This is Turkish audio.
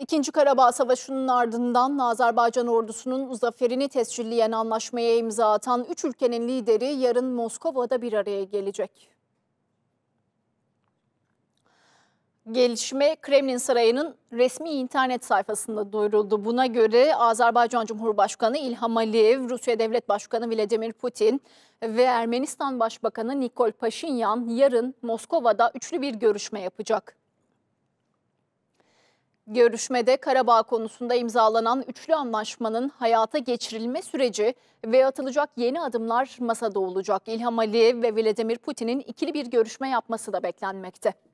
İkinci Karabağ Savaşı'nın ardından Azerbaycan ordusunun zaferini tescilleyen anlaşmaya imza atan üç ülkenin lideri yarın Moskova'da bir araya gelecek. Gelişme Kremlin Sarayı'nın resmi internet sayfasında duyuruldu. Buna göre Azerbaycan Cumhurbaşkanı İlham Aliyev, Rusya Devlet Başkanı Vladimir Putin ve Ermenistan Başbakanı Nikol Paşinyan yarın Moskova'da üçlü bir görüşme yapacak. Görüşmede Karabağ konusunda imzalanan üçlü anlaşmanın hayata geçirilme süreci ve atılacak yeni adımlar masada olacak. İlham Aliyev ve Vladimir Putin'in ikili bir görüşme yapması da beklenmekte.